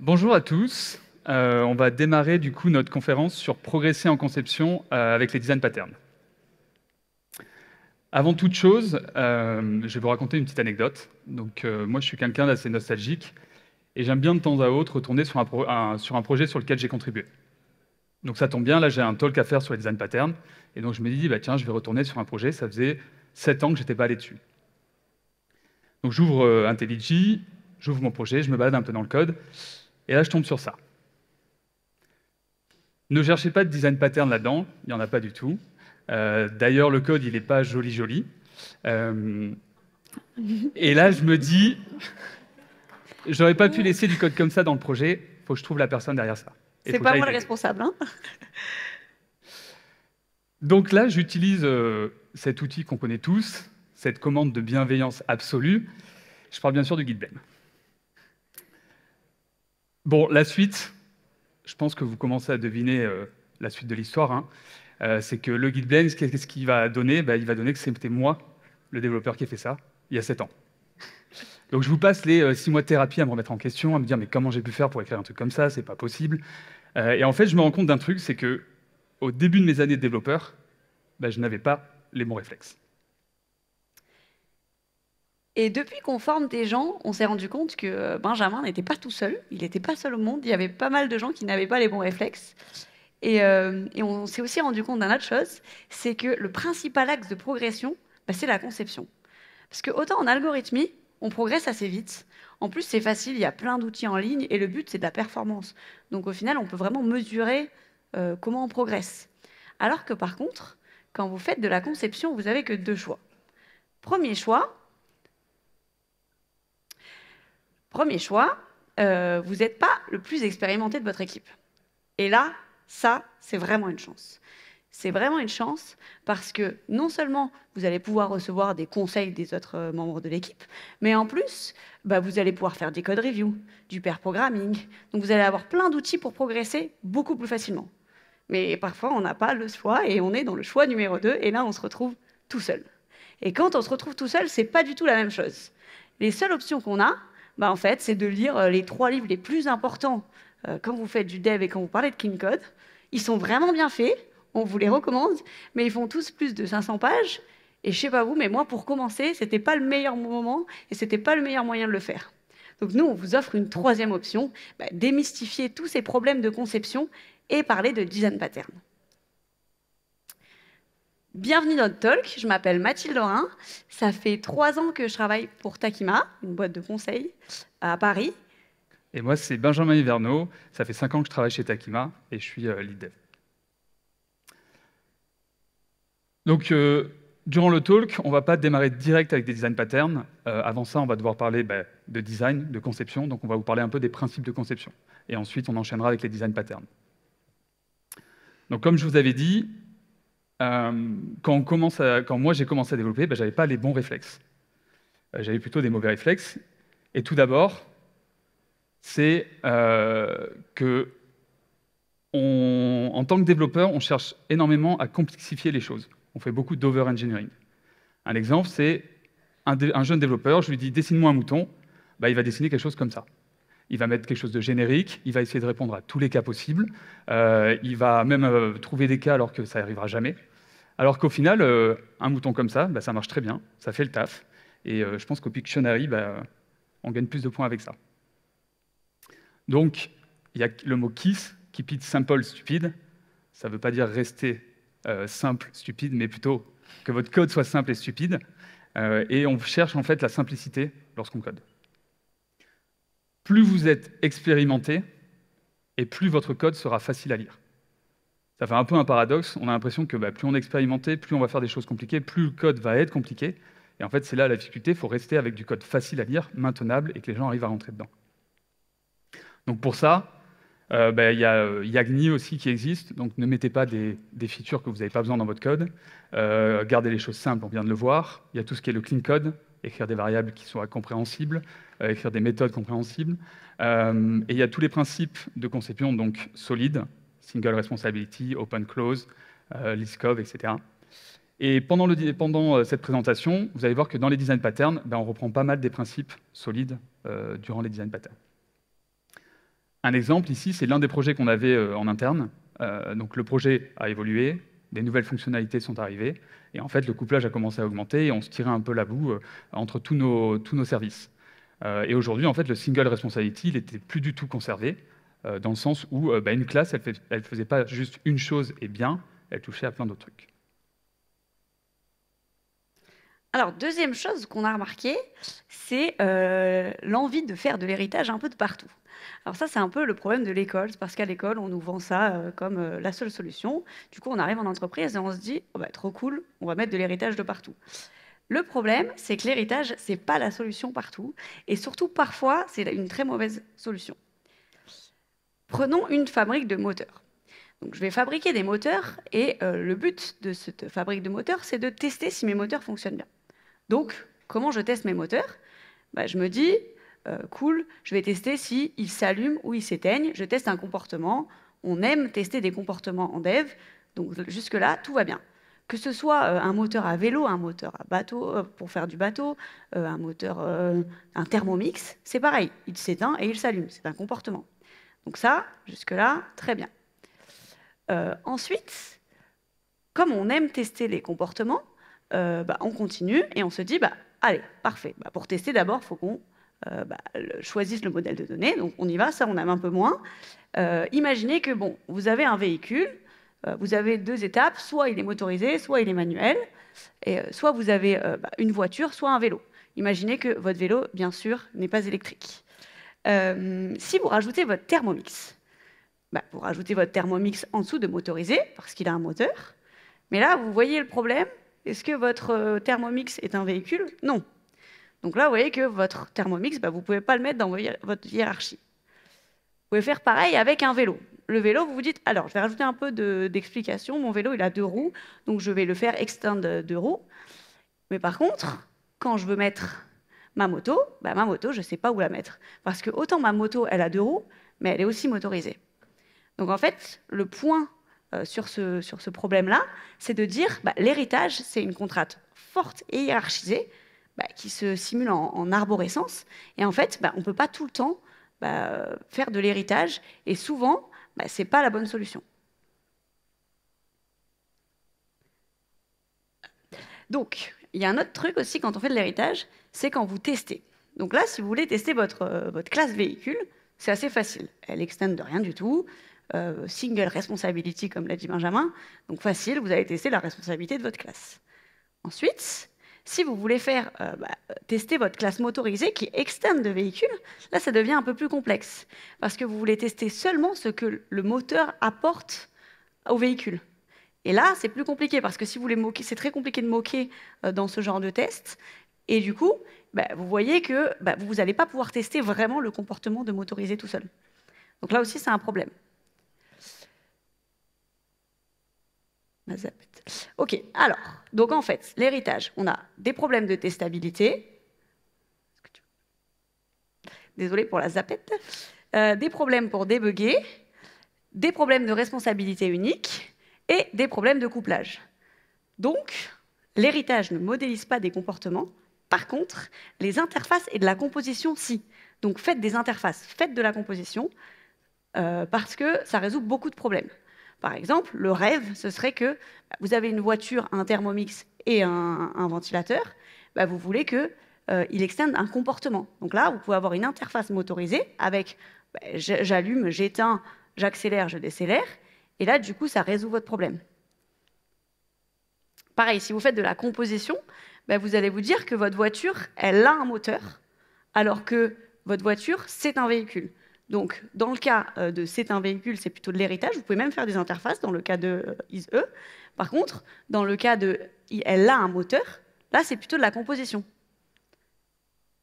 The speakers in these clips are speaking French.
Bonjour à tous. Euh, on va démarrer du coup notre conférence sur progresser en conception euh, avec les design patterns. Avant toute chose, euh, je vais vous raconter une petite anecdote. Donc, moi, je suis quelqu'un d'assez nostalgique et j'aime bien de temps à autre retourner sur un, projet sur lequel j'ai contribué. Donc, ça tombe bien, là, j'ai un talk à faire sur les design patterns et donc je me dis, bah, tiens, je vais retourner sur un projet. Ça faisait sept ans que je n'étais pas allé dessus. Donc, j'ouvre IntelliJ, j'ouvre mon projet, je me balade un peu dans le code et là, je tombe sur ça. Ne cherchez pas de design pattern là-dedans, il n'y en a pas du tout. Euh, d'ailleurs, le code, il n'est pas joli joli. Euh, et là, je me dis, j'aurais pas pu laisser du code comme ça dans le projet, faut que je trouve la personne derrière ça. C'est pas moi le responsable. Hein. Donc là, j'utilise euh, cet outil qu'on connaît tous, cette commande de bienveillance absolue. Je parle bien sûr du guide BEM. Bon, la suite, je pense que vous commencez à deviner euh, la suite de l'histoire. Hein. Euh, c'est que le guide Blend, qu'est-ce qu'il va donner ben, Il va donner que c'était moi, le développeur qui ai fait ça, il y a 7 ans. Donc je vous passe les 6 euh, mois de thérapie à me remettre en question, à me dire mais comment j'ai pu faire pour écrire un truc comme ça, c'est pas possible. et en fait, je me rends compte d'un truc, c'est que au début de mes années de développeur, ben, je n'avais pas les bons réflexes. Et depuis qu'on forme des gens, on s'est rendu compte que euh, Benjamin n'était pas tout seul. Il n'était pas seul au monde. Il y avait pas mal de gens qui n'avaient pas les bons réflexes. Et, euh, on s'est aussi rendu compte d'un autre chose, c'est que le principal axe de progression, bah, c'est la conception. Parce que autant en algorithmie, on progresse assez vite. En plus, c'est facile, il y a plein d'outils en ligne et le but, c'est de la performance. Donc au final, on peut vraiment mesurer euh, comment on progresse. Alors que par contre, quand vous faites de la conception, vous avez que deux choix. Premier choix, Premier choix, euh, vous n'êtes pas le plus expérimenté de votre équipe. Et là, ça, c'est vraiment une chance. C'est vraiment une chance parce que non seulement vous allez pouvoir recevoir des conseils des autres euh, membres de l'équipe, mais en plus, bah, vous allez pouvoir faire des code reviews, du pair programming. Donc vous allez avoir plein d'outils pour progresser beaucoup plus facilement. Mais parfois, on n'a pas le choix et on est dans le choix numéro 2 et là, on se retrouve tout seul. Et quand on se retrouve tout seul, ce n'est pas du tout la même chose. Les seules options qu'on a, bah, en fait, c'est de lire euh, les trois livres les plus importants euh, quand vous faites du dev et quand vous parlez de King Code. Ils sont vraiment bien faits, on vous les mm. recommande, mais ils font tous plus de 500 pages. Et je ne sais pas vous, mais moi, pour commencer, ce n'était pas le meilleur moment et ce n'était pas le meilleur moyen de le faire. Donc nous, on vous offre une troisième option, bah, démystifier tous ces problèmes de conception et parler de design pattern. Bienvenue dans le talk, je m'appelle Mathilde Lorrain. Ça fait trois ans que je travaille pour Takima, une boîte de conseil à Paris. Et moi, c'est Benjamin Hiverneau. Ça fait cinq ans que je travaille chez Takima et je suis euh, lead dev. Donc, euh, durant le talk, on ne va pas démarrer direct avec des design patterns. Euh, avant ça, on va devoir parler bah, de design, de conception. Donc, on va vous parler un peu des principes de conception. Et ensuite, on enchaînera avec les design patterns. Donc, comme je vous avais dit, euh, quand, moi j'ai commencé à développer, ben, je n'avais pas les bons réflexes. Euh, j'avais plutôt des mauvais réflexes. Et tout d'abord, c'est euh, que en tant que développeur, on cherche énormément à complexifier les choses. On fait beaucoup d'over-engineering. Un exemple, c'est un, jeune développeur, je lui dis dessine-moi un mouton, ben, il va dessiner quelque chose comme ça. Il va mettre quelque chose de générique, il va essayer de répondre à tous les cas possibles, il va même trouver des cas alors que ça n'arrivera jamais. Alors qu'au final, euh, un mouton comme ça, bah, ça marche très bien, ça fait le taf. Et euh, je pense qu'au Pictionary, bah, on gagne plus de points avec ça. Donc, il y a le mot kiss, qui pite « simple, stupide. Ça ne veut pas dire rester euh, simple, stupide, mais plutôt que votre code soit simple et stupide. et on cherche en fait la simplicité lorsqu'on code. Plus vous êtes expérimenté, et plus votre code sera facile à lire. Ça fait un peu un paradoxe. On a l'impression que bah, plus on expérimentait, plus on va faire des choses compliquées, plus le code va être compliqué. Et en fait, c'est là la difficulté. Il faut rester avec du code facile à lire, maintenable, et que les gens arrivent à rentrer dedans. Donc pour ça, euh, bah, il y a Yagni aussi qui existe. Donc ne mettez pas des, features que vous n'avez pas besoin dans votre code. Euh, gardez les choses simples, on vient de le voir. Il y a tout ce qui est le clean code, écrire des variables qui soient compréhensibles, euh, écrire des méthodes compréhensibles. et il y a tous les principes de conception, donc solides, Single Responsibility, Open Close, euh, list LISCOV, etc. Et pendant, euh, cette présentation, vous allez voir que dans les design patterns, ben, on reprend pas mal des principes solides euh, durant les design patterns. Un exemple ici, c'est l'un des projets qu'on avait en interne. donc le projet a évolué, des nouvelles fonctionnalités sont arrivées, et en fait le couplage a commencé à augmenter et on se tirait un peu la boue entre tous nos, tous nos services. et aujourd'hui, en fait, le single responsibility, il n'était plus du tout conservé. Euh, dans le sens où euh, bah, une classe, elle ne faisait pas juste une chose et bien, elle touchait à plein d'autres trucs. Alors, deuxième chose qu'on a remarqué, c'est euh, l'envie de faire de l'héritage un peu de partout. Alors ça, c'est un peu le problème de l'école, parce qu'à l'école, on nous vend ça comme la seule solution. Du coup, on arrive en entreprise et on se dit, oh, bah, trop cool, on va mettre de l'héritage de partout. Le problème, c'est que l'héritage, c'est pas la solution partout, et surtout parfois, c'est une très mauvaise solution. Prenons une fabrique de moteurs. je vais fabriquer des moteurs et euh, le but de cette fabrique de moteurs, c'est de tester si mes moteurs fonctionnent bien. Donc, comment je teste mes moteurs bah, Je me dis, euh, cool, je vais tester s'ils s'allument ou ils s'éteignent. Je teste un comportement. On aime tester des comportements en dev. Donc, jusque-là, tout va bien. Que ce soit euh, un moteur à vélo, un moteur à bateau pour faire du bateau, un moteur, un thermomix, c'est pareil. Il s'éteint et il s'allume. C'est un comportement. Donc ça, jusque-là, très bien. Euh, ensuite, comme on aime tester les comportements, euh, bah, on continue et on se dit, bah, allez, parfait. Bah, pour tester, d'abord, il faut qu'on euh, bah, choisisse le modèle de données. Donc on y va, ça, on aime un peu moins. imaginez que, bon, vous avez un véhicule, vous avez deux étapes, soit il est motorisé, soit il est manuel, et soit vous avez une voiture, soit un vélo. Imaginez que votre vélo, bien sûr, n'est pas électrique. Euh, si vous rajoutez votre thermomix, bah, vous rajoutez votre thermomix en dessous de motorisé, parce qu'il a un moteur. Mais là, vous voyez le problème Est-ce que votre euh, thermomix est un véhicule Non. Donc là, vous voyez que votre thermomix, bah, vous ne pouvez pas le mettre dans votre hiérarchie. Vous pouvez faire pareil avec un vélo. Le vélo, vous vous dites, alors je vais rajouter un peu d'explication, mon vélo il a deux roues, donc je vais le faire extend » deux roues. Mais par contre, quand je veux mettre ma moto, bah, ma moto, je ne sais pas où la mettre. Parce que autant ma moto, elle a deux roues, mais elle est aussi motorisée. Donc en fait, le point euh, sur ce, problème-là, c'est de dire que bah, l'héritage, c'est une contrainte forte et hiérarchisée bah, qui se simule en, arborescence. Et en fait, on ne peut pas tout le temps faire de l'héritage. Et souvent, ce n'est pas la bonne solution. Donc, il y a un autre truc aussi quand on fait de l'héritage, c'est quand vous testez. Donc là, si vous voulez tester votre, euh, votre classe véhicule, c'est assez facile. Elle externe de rien du tout. Euh, single responsibility, comme l'a dit Benjamin. Donc facile, vous allez tester la responsabilité de votre classe. Ensuite, si vous voulez faire euh, bah, tester votre classe motorisée qui est externe de véhicule, là ça devient un peu plus complexe parce que vous voulez tester seulement ce que le moteur apporte au véhicule. Et là, c'est plus compliqué parce que si vous voulez moquer, c'est très compliqué de moquer dans ce genre de test. Et du coup, bah, vous voyez que bah, vous n'allez pas pouvoir tester vraiment le comportement de motoriser tout seul. Donc là aussi, c'est un problème. Ok, alors, donc en fait, l'héritage, on a des problèmes de testabilité. Désolé pour la zapette. Euh, des problèmes pour débugger, des problèmes de responsabilité unique et des problèmes de couplage. Donc, l'héritage ne modélise pas des comportements, par contre, les interfaces et de la composition, si. Donc faites des interfaces, faites de la composition, euh, parce que ça résout beaucoup de problèmes. Par exemple, le rêve, ce serait que bah, vous avez une voiture, un thermomix et un, ventilateur, bah, vous voulez qu'il euh, externe un comportement. Donc là, vous pouvez avoir une interface motorisée avec bah, j'allume, j'éteins, j'accélère, je décélère, et là, du coup, ça résout votre problème. Pareil, si vous faites de la composition, ben, vous allez vous dire que votre voiture, elle a un moteur, alors que votre voiture, c'est un véhicule. Donc, dans le cas euh, de c'est un véhicule, c'est plutôt de l'héritage. Vous pouvez même faire des interfaces dans le cas de euh, ISE. Par contre, dans le cas de elle a un moteur, là, c'est plutôt de la composition.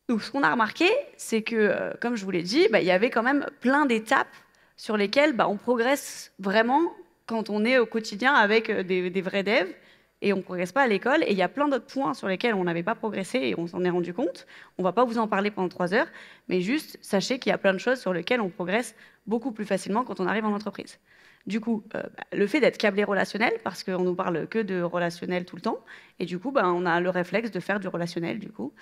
Donc, ce qu'on a remarqué, c'est que, euh, comme je vous l'ai dit, ben, il y avait quand même plein d'étapes sur lesquelles ben, on progresse vraiment quand on est au quotidien avec des vrais devs et on ne progresse pas à l'école. Et il y a plein d'autres points sur lesquels on n'avait pas progressé et on s'en est rendu compte. On ne va pas vous en parler pendant trois heures, mais juste sachez qu'il y a plein de choses sur lesquelles on progresse beaucoup plus facilement quand on arrive en entreprise. Du coup, euh, bah, le fait d'être câblé relationnel, parce qu'on nous parle que de relationnel tout le temps, et du coup, bah, on a le réflexe de faire du relationnel. Du coup,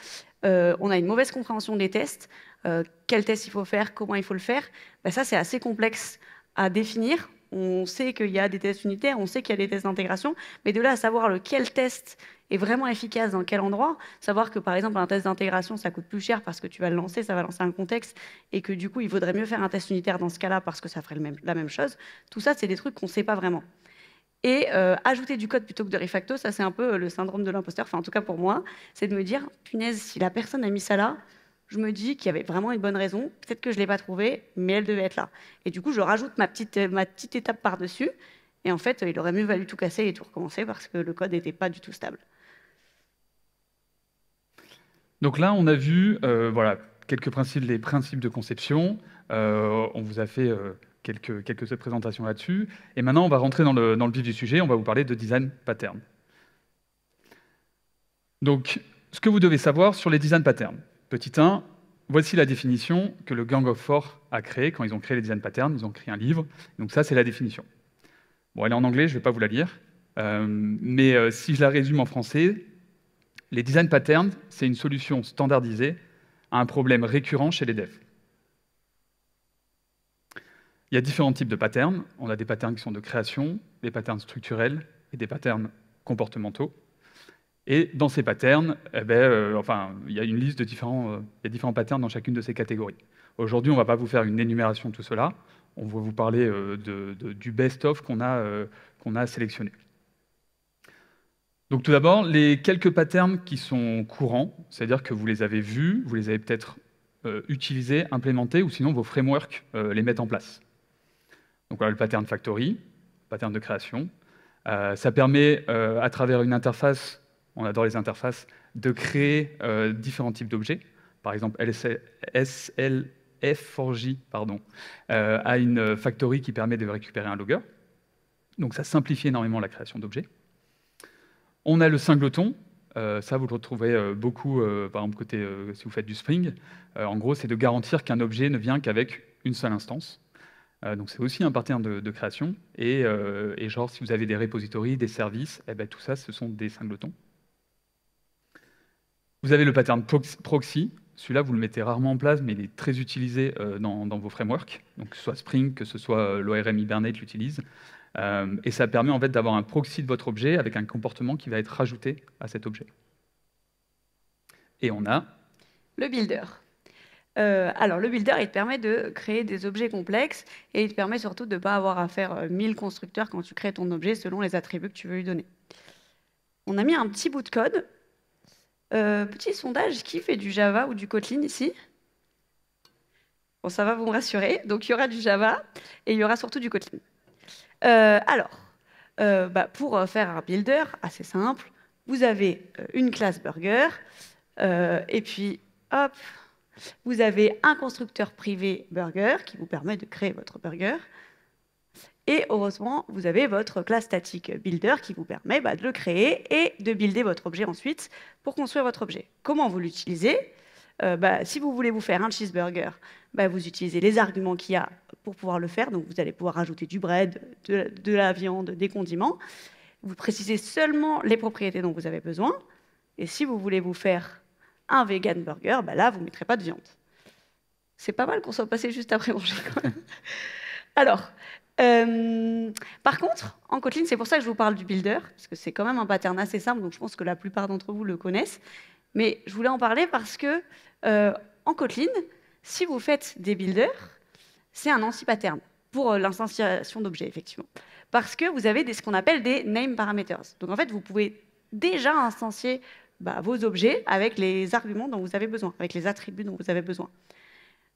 euh, on a une mauvaise compréhension des tests. Euh, quel test il faut faire, comment il faut le faire. Bah, ça, c'est assez complexe à définir on sait qu'il y a des tests unitaires, on sait qu'il y a des tests d'intégration, mais de là à savoir lequel test est vraiment efficace dans quel endroit, savoir que par exemple un test d'intégration ça coûte plus cher parce que tu vas le lancer, ça va lancer un contexte, et que du coup il vaudrait mieux faire un test unitaire dans ce cas-là parce que ça ferait la même chose, tout ça c'est des trucs qu'on ne sait pas vraiment. Et euh, ajouter du code plutôt que de refacto, ça c'est un peu le syndrome de l'imposteur, enfin en tout cas pour moi, c'est de me dire, punaise, si la personne a mis ça là, je me dis qu'il y avait vraiment une bonne raison. Peut-être que je ne l'ai pas trouvée, mais elle devait être là. Et du coup, je rajoute ma petite, euh, ma petite étape par-dessus. Et en fait, il aurait mieux valu tout casser et tout recommencer parce que le code n'était pas du tout stable. Donc là, on a vu euh, voilà, quelques principes, les principes de conception. Euh, on vous a fait quelques, quelques présentations là-dessus. Et maintenant, on va rentrer dans le, dans le vif du sujet. On va vous parler de design pattern. Donc, ce que vous devez savoir sur les design patterns. Petit 1, voici la définition que le Gang of Four a créée quand ils ont créé les design patterns, ils ont créé un livre. Donc ça, c'est la définition. Bon, elle est en anglais, je ne vais pas vous la lire. Euh, mais euh, si je la résume en français, les design patterns, c'est une solution standardisée à un problème récurrent chez les devs. Il y a différents types de patterns. On a des patterns qui sont de création, des patterns structurels et des patterns comportementaux. Et dans ces patterns, eh ben, euh, enfin, il y a une liste de euh, différents, patterns dans chacune de ces catégories. Aujourd'hui, on ne va pas vous faire une énumération de tout cela. On va vous parler euh, du best-of qu'on a, sélectionné. Donc tout d'abord, les quelques patterns qui sont courants, c'est-à-dire que vous les avez vus, vous les avez peut-être utilisés, implémentés, ou sinon vos frameworks les mettent en place. Donc voilà le pattern factory, pattern de création. ça permet, à travers une interface on adore les interfaces, de créer euh, différents types d'objets. Par exemple, SLF4J pardon, euh, a une factory qui permet de récupérer un logger. Donc ça simplifie énormément la création d'objets. On a le singleton. Euh, ça, vous le retrouverez beaucoup, par exemple, côté, si vous faites du Spring. en gros, c'est de garantir qu'un objet ne vient qu'avec une seule instance donc c'est aussi un partenaire de, création. Et, genre, si vous avez des repositories, des services, eh ben, tout ça, ce sont des singletons. Vous avez le pattern proxy. Celui-là, vous le mettez rarement en place, mais il est très utilisé euh, dans, vos frameworks. Donc, que ce soit Spring, que ce soit euh, l'ORM Hibernate l'utilise. Euh, et ça permet en fait d'avoir un proxy de votre objet avec un comportement qui va être rajouté à cet objet. Et on a le builder. alors le builder, il te permet de créer des objets complexes et il te permet surtout de ne pas avoir à faire 1000 constructeurs quand tu crées ton objet selon les attributs que tu veux lui donner. On a mis un petit bout de code euh, petit sondage, qui fait du Java ou du Kotlin ici Bon, ça va vous rassurer. Donc, il y aura du Java et il y aura surtout du Kotlin. Euh, alors, euh, bah, pour faire un builder, assez simple, vous avez une classe burger, et puis, hop, vous avez un constructeur privé burger qui vous permet de créer votre burger. Et heureusement, vous avez votre classe statique builder qui vous permet bah, de le créer et de builder votre objet ensuite pour construire votre objet. Comment vous l'utilisez euh, bah, Si vous voulez vous faire un cheeseburger, bah, vous utilisez les arguments qu'il y a pour pouvoir le faire. Donc vous allez pouvoir rajouter du bread, de, la viande, des condiments. Vous précisez seulement les propriétés dont vous avez besoin. Et si vous voulez vous faire un vegan burger, là, vous ne mettrez pas de viande. C'est pas mal qu'on soit passé juste après manger Alors, euh, par contre, en Kotlin, c'est pour ça que je vous parle du builder, parce que c'est quand même un pattern assez simple, donc je pense que la plupart d'entre vous le connaissent. Mais je voulais en parler parce que euh, en Kotlin, si vous faites des builders, c'est un anti pattern pour euh, l'instanciation d'objets, effectivement. Parce que vous avez ce qu'on appelle des name parameters. Donc en fait, vous pouvez déjà instancier bah, vos objets avec les arguments dont vous avez besoin, avec les attributs dont vous avez besoin.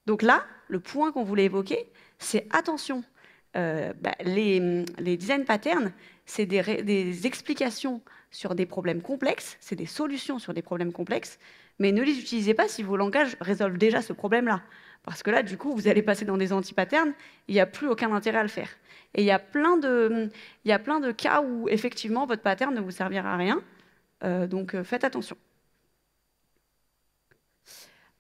Donc là, le point qu'on voulait évoquer, c'est attention, euh, bah, les, design patterns, c'est des, explications sur des problèmes complexes, c'est des solutions sur des problèmes complexes, mais ne les utilisez pas si vos langages résolvent déjà ce problème-là. Parce que là, du coup, vous allez passer dans des anti-patterns, il n'y a plus aucun intérêt à le faire. Et il y, a plein de, il plein de cas où, effectivement, votre pattern ne vous servira à rien. Euh, donc, euh, faites attention.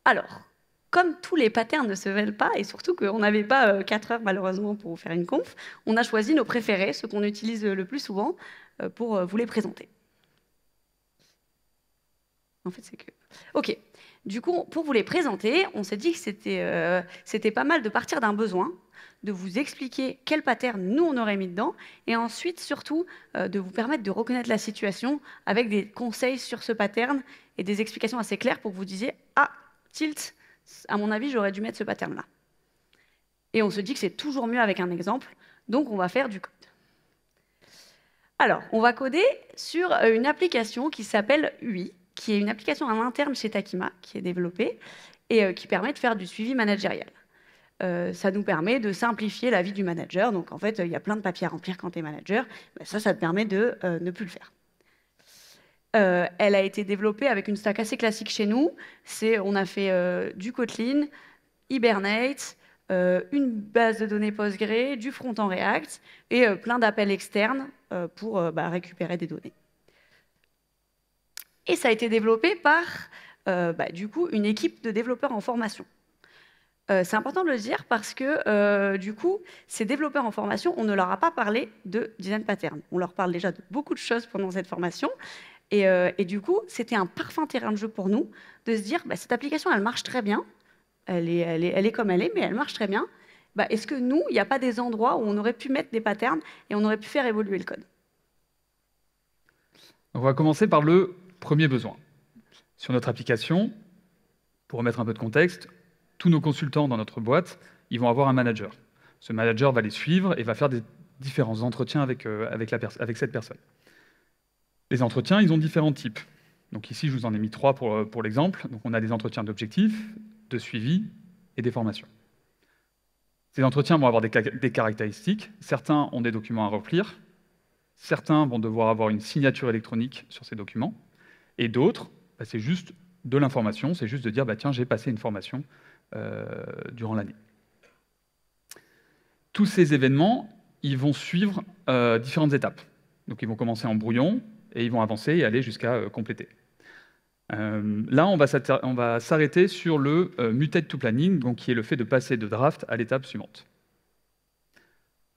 Alors, comme tous les patterns ne se veulent pas, et surtout qu'on n'avait pas 4 euh, heures malheureusement pour faire une conf, on a choisi nos préférés, ceux qu'on utilise euh, le plus souvent, euh, pour vous les présenter. En fait, c'est que... Ok. Du coup, pour vous les présenter, on s'est dit que c'était pas mal de partir d'un besoin, de vous expliquer quel pattern nous on aurait mis dedans, et ensuite surtout de vous permettre de reconnaître la situation avec des conseils sur ce pattern et des explications assez claires pour que vous disiez ah tilt, à mon avis, j'aurais dû mettre ce pattern-là. Et on se dit que c'est toujours mieux avec un exemple, donc on va faire du code. Alors, on va coder sur euh, une application qui s'appelle UI, qui est une application à l'interne chez Takima, qui est développée, et euh, qui permet de faire du suivi managériel. Euh, ça nous permet de simplifier la vie du manager. Donc en fait, il y a plein de papiers à remplir quand tu es manager. ça, ça te permet de ne plus le faire. Euh, elle a été développée avec une stack assez classique chez nous. C'est, on a fait euh, du Kotlin, Hibernate, euh, une base de données Postgre, du front en React et plein d'appels externes pour bah, récupérer des données. Et ça a été développé par, bah, du coup, une équipe de développeurs en formation. c'est important de le dire parce que, du coup, ces développeurs en formation, on ne leur a pas parlé de design pattern. On leur parle déjà de beaucoup de choses pendant cette formation, euh, et, du coup, c'était un parfum terrain de jeu pour nous de se dire, bah, cette application, elle marche très bien, elle est, elle, est, comme elle est, mais elle marche très bien. Bah, est-ce que nous, il n'y a pas des endroits où on aurait pu mettre des patterns et on aurait pu faire évoluer le code On va commencer par le premier besoin. Sur notre application, pour remettre un peu de contexte, tous nos consultants dans notre boîte, ils vont avoir un manager. Ce manager va les suivre et va faire des différents entretiens avec, euh, avec, la avec cette personne. Les entretiens, ils ont différents types. Donc ici, je vous en ai mis trois pour, euh, pour l'exemple. Donc on a des entretiens d'objectifs, de suivi et des formations. Ces entretiens vont avoir des, caractéristiques. Certains ont des documents à remplir. Certains vont devoir avoir une signature électronique sur ces documents. Et d'autres, bah, c'est juste de l'information, c'est juste de dire bah, tiens, j'ai passé une formation euh, durant l'année. Tous ces événements, ils vont suivre euh, différentes étapes. Donc ils vont commencer en brouillon, et ils vont avancer et aller jusqu'à euh, compléter. Euh, là, on va s'arrêter sur le euh, mutate to planning, donc qui est le fait de passer de draft à l'étape suivante.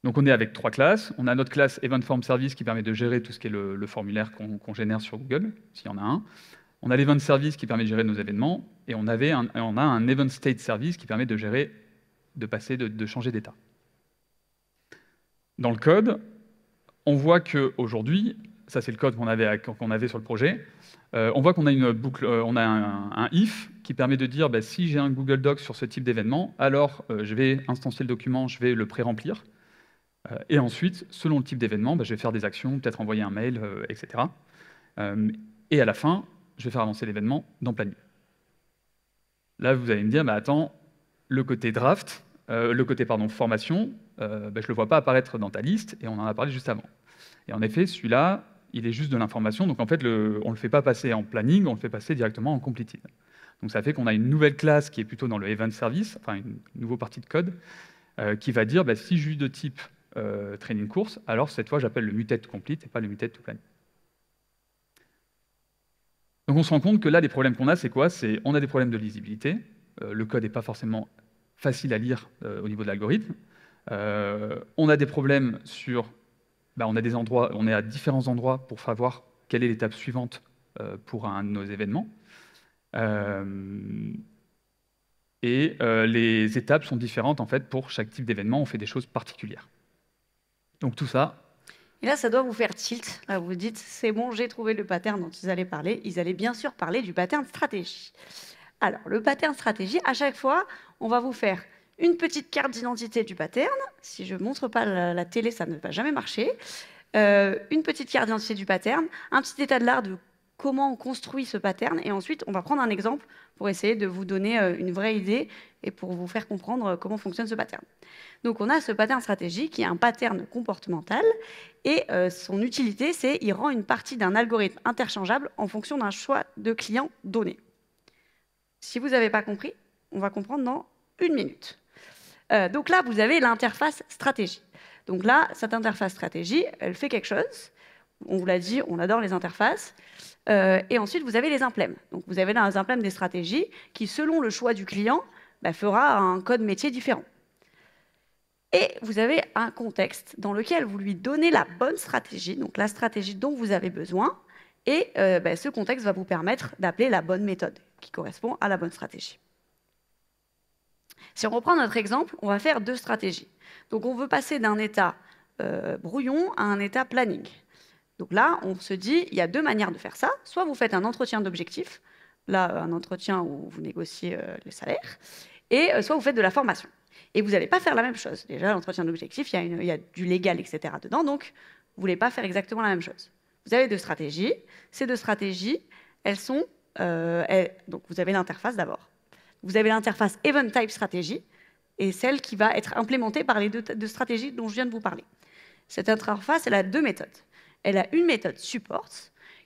Donc on est avec trois classes. On a notre classe EventFormService qui permet de gérer tout ce qui est le, formulaire qu'on génère sur Google, s'il y en a un. On a l'Event Service qui permet de gérer nos événements, et on, avait a un Event State Service qui permet de gérer, de passer, de, de changer d'état. Dans le code, on voit qu'aujourd'hui, ça, c'est le code qu'on avait, sur le projet. Euh, on voit qu'on a une boucle, euh, on a un, if qui permet de dire ben, si j'ai un Google Doc sur ce type d'événement, alors euh, je vais instancier le document, je vais le pré-remplir. et ensuite, selon le type d'événement, ben, je vais faire des actions, peut-être envoyer un mail, etc. et à la fin, je vais faire avancer l'événement dans Planning. Là, vous allez me dire, bah, attends, le côté draft, le côté pardon, formation, je ne le vois pas apparaître dans ta liste, et on en a parlé juste avant. Et en effet, celui-là, il est juste de l'information. Donc en fait, on ne le fait pas passer en planning, on le fait passer directement en completed. Donc ça fait qu'on a une nouvelle classe qui est plutôt dans le event service, enfin une nouvelle partie de code, euh, qui va dire bah, si j'ai de type euh, training course, alors cette fois j'appelle le mutate complete et pas le mutate to planning. Donc on se rend compte que là, les problèmes qu'on a, c'est quoi C'est on a des problèmes de lisibilité, euh, le code n'est pas forcément facile à lire au niveau de l'algorithme, on a des problèmes sur bah, on, a est à différents endroits pour savoir quelle est l'étape suivante euh, pour un de nos événements. Euh, et euh, les étapes sont différentes en fait pour chaque type d'événement. On fait des choses particulières. Donc tout ça. Et là, ça doit vous faire tilt. vous vous dites, c'est bon, j'ai trouvé le pattern dont ils allaient parler. Ils allaient bien sûr parler du pattern stratégie. Alors, le pattern stratégie, à chaque fois, on va vous faire une petite carte d'identité du pattern. Si je ne montre pas la, télé, ça ne va jamais marcher. Euh, une petite carte d'identité du pattern, un petit état de l'art de comment on construit ce pattern, et ensuite on va prendre un exemple pour essayer de vous donner euh, une vraie idée et pour vous faire comprendre euh, comment fonctionne ce pattern. Donc on a ce pattern stratégique qui est un pattern comportemental, et son utilité, c'est il rend une partie d'un algorithme interchangeable en fonction d'un choix de client donné. Si vous n'avez pas compris, on va comprendre dans une minute. Euh, donc là, vous avez l'interface stratégie. Donc là, cette interface stratégie, elle fait quelque chose. On vous l'a dit, on adore les interfaces. Euh, et ensuite, vous avez les implèmes. Donc vous avez dans les implèmes des stratégies qui, selon le choix du client, bah, fera un code métier différent. Et vous avez un contexte dans lequel vous lui donnez la bonne stratégie, donc la stratégie dont vous avez besoin, et euh, bah, ce contexte va vous permettre d'appeler la bonne méthode qui correspond à la bonne stratégie. Si on reprend notre exemple, on va faire deux stratégies. Donc on veut passer d'un état euh, brouillon à un état planning. Donc là, on se dit, il y a deux manières de faire ça. Soit vous faites un entretien d'objectif, là, un entretien où vous négociez euh, les salaires, et euh, soit vous faites de la formation. Et vous n'allez pas faire la même chose. Déjà, l'entretien d'objectif, il, y, a du légal, etc. dedans, donc vous ne voulez pas faire exactement la même chose. Vous avez deux stratégies. Ces deux stratégies, elles sont... Elles, donc vous avez l'interface d'abord. Vous avez l'interface Event Type Strategy et celle qui va être implémentée par les deux, stratégies dont je viens de vous parler. Cette interface, elle a deux méthodes. Elle a une méthode support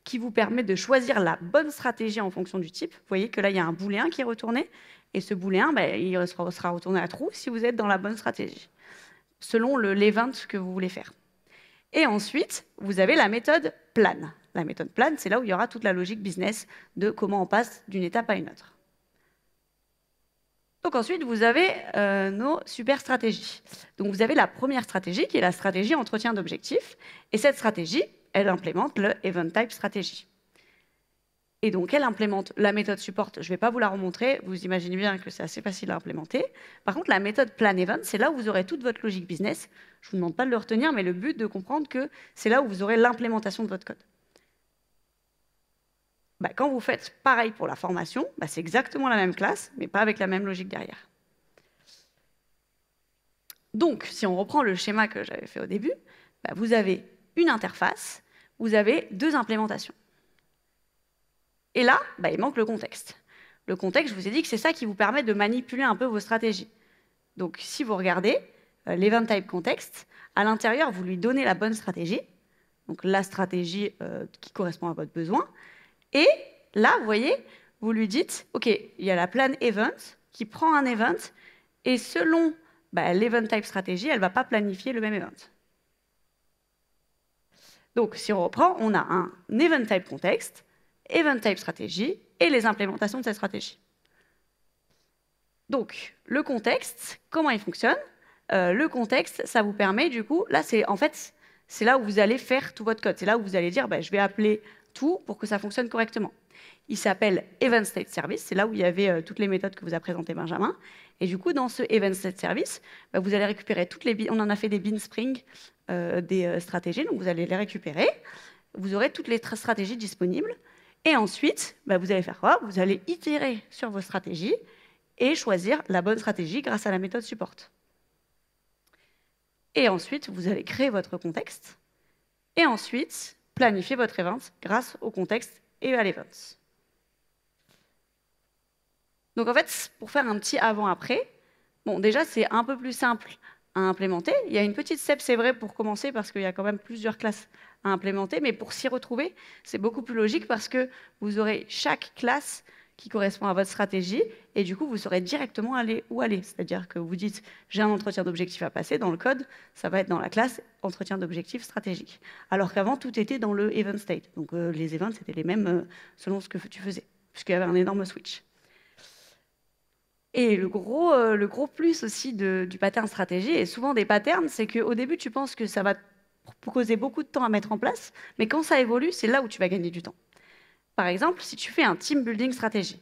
qui vous permet de choisir la bonne stratégie en fonction du type. Vous voyez que là, il y a un booléen qui est retourné, et ce booléen, ben, il sera retourné à trou si vous êtes dans la bonne stratégie, selon l'event que vous voulez faire. Et ensuite, vous avez la méthode plan. La méthode plan, c'est là où il y aura toute la logique business de comment on passe d'une étape à une autre. Donc ensuite, vous avez euh, nos super stratégies. Donc vous avez la première stratégie qui est la stratégie entretien d'objectifs. Et cette stratégie, elle implémente le Event Type Strategy. Et donc elle implémente la méthode support. Je ne vais pas vous la remontrer, vous imaginez bien que c'est assez facile à implémenter. Par contre, la méthode Plan Event, c'est là où vous aurez toute votre logique business. Je ne vous demande pas de le retenir, mais le but de comprendre que c'est là où vous aurez l'implémentation de votre code. Bah, quand vous faites pareil pour la formation, bah, c'est exactement la même classe, mais pas avec la même logique derrière. Donc, si on reprend le schéma que j'avais fait au début, bah, vous avez une interface, vous avez deux implémentations. Et là, il manque le contexte. Le contexte, je vous ai dit que c'est ça qui vous permet de manipuler un peu vos stratégies. Donc, si vous regardez euh, l'event type contexte, à l'intérieur, vous lui donnez la bonne stratégie, donc la stratégie euh, qui correspond à votre besoin, et là, vous voyez, vous lui dites, OK, il y a la plan event qui prend un event, et selon bah, l'event type stratégie, elle ne va pas planifier le même event. Donc, si on reprend, on a un event type contexte, event type stratégie et les implémentations de cette stratégie. Donc, le contexte, comment il fonctionne euh, Le contexte, ça vous permet, du coup, là, c'est en fait, c'est là où vous allez faire tout votre code. C'est là où vous allez dire, bah, je vais appeler tout pour que ça fonctionne correctement. Il s'appelle Event State Service, c'est là où il y avait euh, toutes les méthodes que vous a présentées Benjamin. Et du coup, dans ce Event State Service, bah, vous allez récupérer toutes les... On en a fait des bean spring, euh, des euh, stratégies, donc vous allez les récupérer. Vous aurez toutes les stratégies disponibles. Et ensuite, bah, vous allez faire quoi Vous allez itérer sur vos stratégies et choisir la bonne stratégie grâce à la méthode support. Et ensuite, vous allez créer votre contexte. Et ensuite, planifier votre event grâce au contexte et à l'event. Donc en fait, pour faire un petit avant-après, bon déjà c'est un peu plus simple à implémenter. Il y a une petite step, c'est vrai, pour commencer parce qu'il y a quand même plusieurs classes à implémenter, mais pour s'y retrouver, c'est beaucoup plus logique parce que vous aurez chaque classe qui correspond à votre stratégie, et du coup, vous saurez directement aller où aller. C'est-à-dire que vous dites, j'ai un entretien d'objectif à passer, dans le code, ça va être dans la classe entretien d'objectif stratégique. Alors qu'avant, tout était dans le event state. Donc euh, les events, c'était les mêmes euh, selon ce que tu faisais, puisqu'il y avait un énorme switch. Et le gros, euh, le gros plus aussi du pattern stratégie, et souvent des patterns, c'est qu'au début, tu penses que ça va causer beaucoup de temps à mettre en place, mais quand ça évolue, c'est là où tu vas gagner du temps. Par exemple, si tu fais un team building stratégie,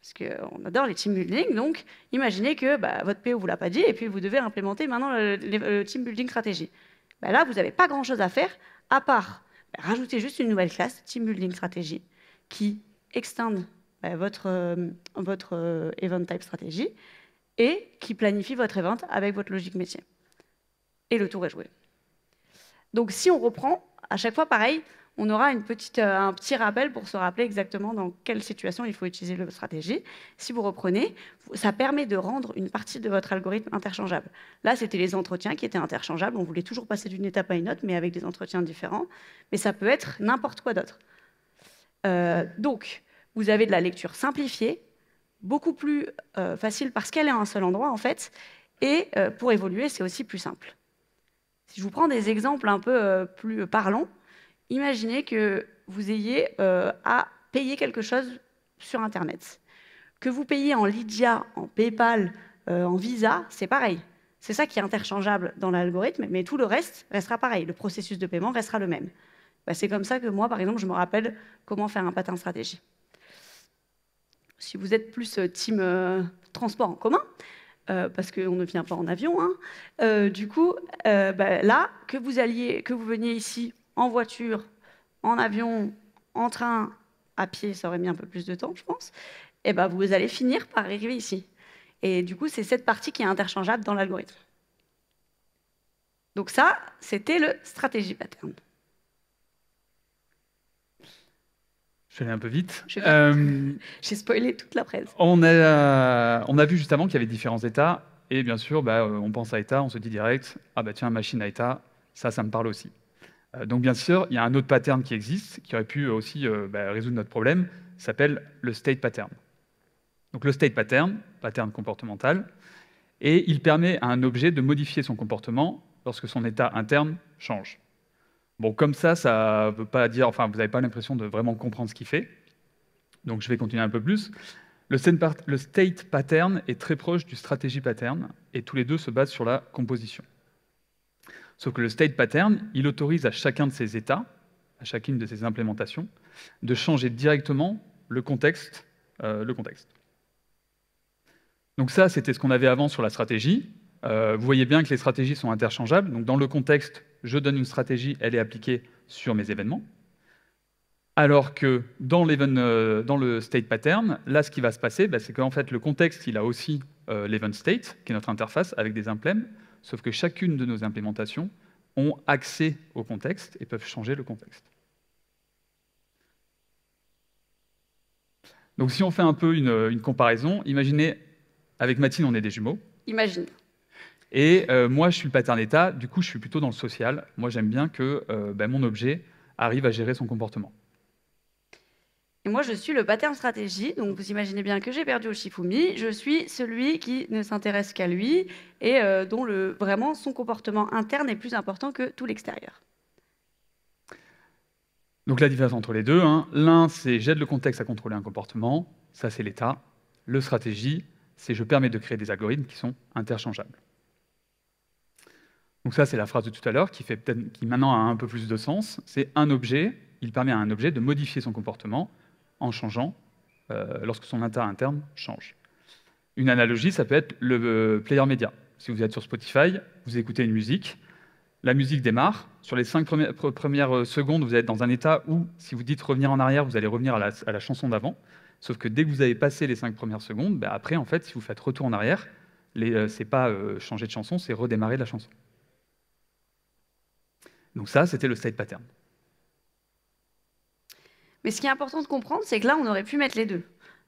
parce qu'on adore les team building, donc imaginez que bah, votre PO vous l'a pas dit et puis vous devez implémenter maintenant le, team building stratégie. Bah, là, vous n'avez pas grand-chose à faire à part bah, rajouter juste une nouvelle classe, team building stratégie, qui extende votre, euh, votre euh, event type stratégie et qui planifie votre event avec votre logique métier. Et le tour est joué. Donc si on reprend, à chaque fois pareil, on aura euh, un petit rappel pour se rappeler exactement dans quelle situation il faut utiliser le stratégie. Si vous reprenez, ça permet de rendre une partie de votre algorithme interchangeable. Là, c'était les entretiens qui étaient interchangeables. On voulait toujours passer d'une étape à une autre, mais avec des entretiens différents. Mais ça peut être n'importe quoi d'autre. Euh, donc, vous avez de la lecture simplifiée, beaucoup plus euh, facile parce qu'elle est à un seul endroit, en fait. Et pour évoluer, c'est aussi plus simple. Si je vous prends des exemples un peu plus parlants, Imaginez que vous ayez euh, à payer quelque chose sur Internet. Que vous payez en Lydia, en PayPal, euh, en Visa, c'est pareil. C'est ça qui est interchangeable dans l'algorithme, mais tout le reste restera pareil. Le processus de paiement restera le même. Bah, c'est comme ça que moi, par exemple, je me rappelle comment faire un patin stratégie. Si vous êtes plus euh, team transport en commun, parce qu'on ne vient pas en avion, hein, du coup, bah, là, que vous, alliez, que vous veniez ici en voiture, en avion, en train, à pied, ça aurait mis un peu plus de temps, je pense, et eh ben vous allez finir par arriver ici. Et du coup, c'est cette partie qui est interchangeable dans l'algorithme. Donc ça, c'était le stratégie pattern. Je suis un peu vite. Euh, J'ai spoilé toute la presse. On a, on a vu justement qu'il y avait différents états. Et bien sûr, bah, on pense à état, on se dit direct, ah bah tiens, machine à état, ça, ça me parle aussi. Euh, donc bien sûr, il y a un autre pattern qui existe, qui aurait pu euh, aussi euh, bah, résoudre notre problème, s'appelle le state pattern. Donc le state pattern, pattern comportemental, et il permet à un objet de modifier son comportement lorsque son état interne change. Bon, comme ça, ça ne veut pas dire, enfin, vous n'avez pas l'impression de vraiment comprendre ce qu'il fait. Donc je vais continuer un peu plus. Le state pattern est très proche du stratégie pattern, et tous les deux se basent sur la composition. Sauf que le state pattern, il autorise à chacun de ces états, à chacune de ces implémentations, de changer directement le contexte. Euh, Donc ça, c'était ce qu'on avait avant sur la stratégie. Euh, vous voyez bien que les stratégies sont interchangeables. Donc dans le contexte, je donne une stratégie, elle est appliquée sur mes événements. Alors que dans, euh, le state pattern, là, ce qui va se passer, bah, c'est qu'en fait, le contexte, il a aussi l'event state, qui est notre interface avec des impléments, sauf que chacune de nos implémentations ont accès au contexte et peuvent changer le contexte. Donc si on fait un peu une, comparaison, imaginez, avec Mathilde, on est des jumeaux. Imagine. Et euh, moi, je suis le pattern état. du coup, je suis plutôt dans le social. Moi, j'aime bien que euh, ben, mon objet arrive à gérer son comportement. Et moi, je suis le pattern stratégie. Donc, vous imaginez bien que j'ai perdu au Shifumi. Je suis celui qui ne s'intéresse qu'à lui et euh, dont le, vraiment son comportement interne est plus important que tout l'extérieur. Donc, la différence entre les deux, hein. l'un, c'est j'aide le contexte à contrôler un comportement. Ça, c'est l'état. Le stratégie, c'est je permets de créer des algorithmes qui sont interchangeables. Donc, ça, c'est la phrase de tout à l'heure qui, fait qui maintenant a un peu plus de sens. C'est un objet, il permet à un objet de modifier son comportement en changeant euh, lorsque son état interne change. Une analogie, ça peut être le euh, player média. Si vous êtes sur Spotify, vous écoutez une musique, la musique démarre. Sur les cinq premières, euh, secondes, vous êtes dans un état où, si vous dites revenir en arrière, vous allez revenir à la, chanson d'avant. Sauf que dès que vous avez passé les cinq premières secondes, bah, après, en fait, si vous faites retour en arrière, ce c'est pas changer de chanson, c'est redémarrer de la chanson. Donc ça, c'était le state pattern. Mais ce qui est important de comprendre, c'est que là, on aurait pu mettre les deux.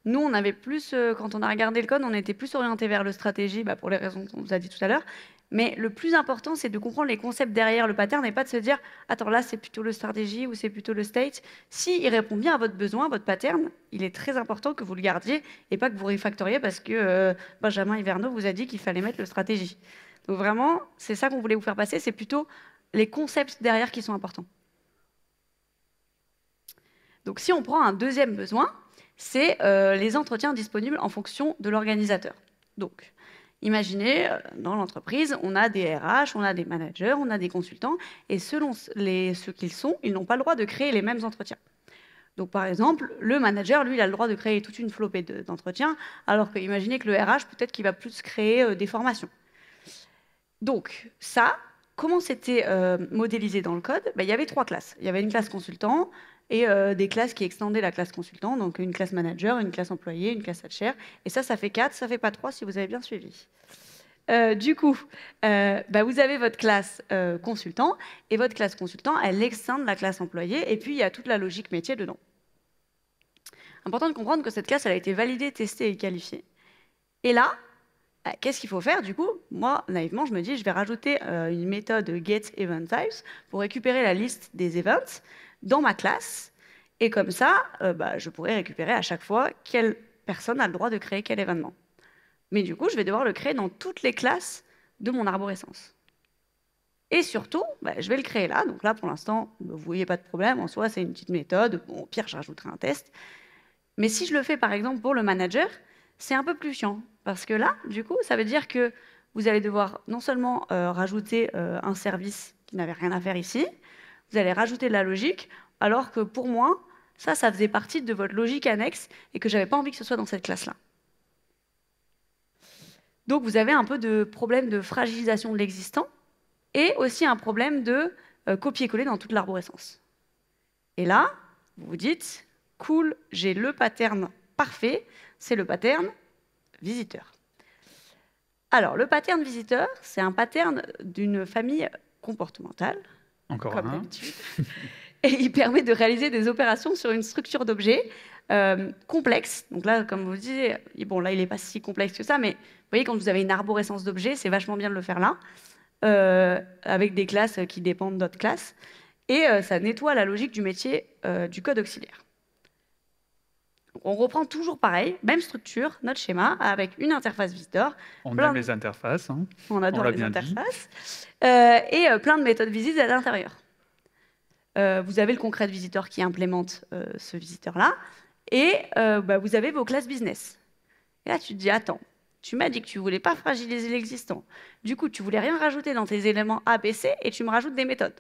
Nous, on avait plus, euh, quand on a regardé le code, on était plus orienté vers le stratégie, bah, pour les raisons qu'on vous a dit tout à l'heure. Mais le plus important, c'est de comprendre les concepts derrière le pattern et pas de se dire, attends, là, c'est plutôt le stratégie ou c'est plutôt le state. S'il il répond bien à votre besoin, à votre pattern, il est très important que vous le gardiez et pas que vous refactoriez parce que euh, Benjamin Hiverneau vous a dit qu'il fallait mettre le stratégie. Donc vraiment, c'est ça qu'on voulait vous faire passer, c'est plutôt les concepts derrière qui sont importants. Donc si on prend un deuxième besoin, c'est euh, les entretiens disponibles en fonction de l'organisateur. Donc, imaginez, euh, dans l'entreprise, on a des RH, on a des managers, on a des consultants, et selon ceux qu'ils sont, ils n'ont pas le droit de créer les mêmes entretiens. Donc, par exemple, le manager, lui, il a le droit de créer toute une flopée d'entretiens, alors qu'imaginez que le RH, peut-être qu'il va plus créer euh, des formations. Donc, ça, comment c'était modélisé dans le code ben, Il y avait trois classes. Il y avait une classe consultant, et euh, des classes qui extendaient la classe consultant, donc une classe manager, une classe employée, une classe chair, Et ça, ça fait 4, ça fait pas 3 si vous avez bien suivi. Euh, du coup, euh, bah, vous avez votre classe consultant, et votre classe consultant, elle extende la classe employée, et puis il y a toute la logique métier dedans. Important de comprendre que cette classe, elle a été validée, testée et qualifiée. Et là, bah, Qu'est-ce qu'il faut faire du coup Moi, naïvement, je me dis, je vais rajouter une méthode get event pour récupérer la liste des events dans ma classe. Et comme ça, euh, bah, je pourrais récupérer à chaque fois quelle personne a le droit de créer quel événement. Mais du coup, je vais devoir le créer dans toutes les classes de mon arborescence. Et surtout, bah, je vais le créer là. Donc là, pour l'instant, vous voyez pas de problème. En soi, c'est une petite méthode. Bon, au pire, je rajouterai un test. Mais si je le fais, par exemple, pour le manager, c'est un peu plus chiant. Parce que là, du coup, ça veut dire que vous allez devoir non seulement euh, rajouter euh, un service qui n'avait rien à faire ici, vous allez rajouter de la logique, alors que pour moi, ça, ça faisait partie de votre logique annexe et que j'avais pas envie que ce soit dans cette classe-là. Donc vous avez un peu de problème de fragilisation de l'existant et aussi un problème de euh, copier-coller dans toute l'arborescence. Et là, vous vous dites, cool, j'ai le pattern parfait, c'est le pattern visiteur. Alors, le pattern visiteur, c'est un pattern d'une famille comportementale encore un Et il permet de réaliser des opérations sur une structure d'objets euh, complexe. Donc là, comme vous disiez, bon, là, il n'est pas si complexe que ça, mais vous voyez, quand vous avez une arborescence d'objets, c'est vachement bien de le faire là, euh, avec des classes qui dépendent d'autres classes. Et euh, ça nettoie la logique du métier du code auxiliaire. On reprend toujours pareil, même structure, notre schéma, avec une interface visiteur. On aime les interfaces. Hein. On adore les interfaces. Euh, et euh, plein de méthodes visites à l'intérieur. Euh, vous avez le concret de visiteur qui implémente ce visiteur-là. Et bah, vous avez vos classes business. Et là, tu te dis, attends, tu m'as dit que tu voulais pas fragiliser l'existant. Du coup, tu voulais rien rajouter dans tes éléments ABC et tu me rajoutes des méthodes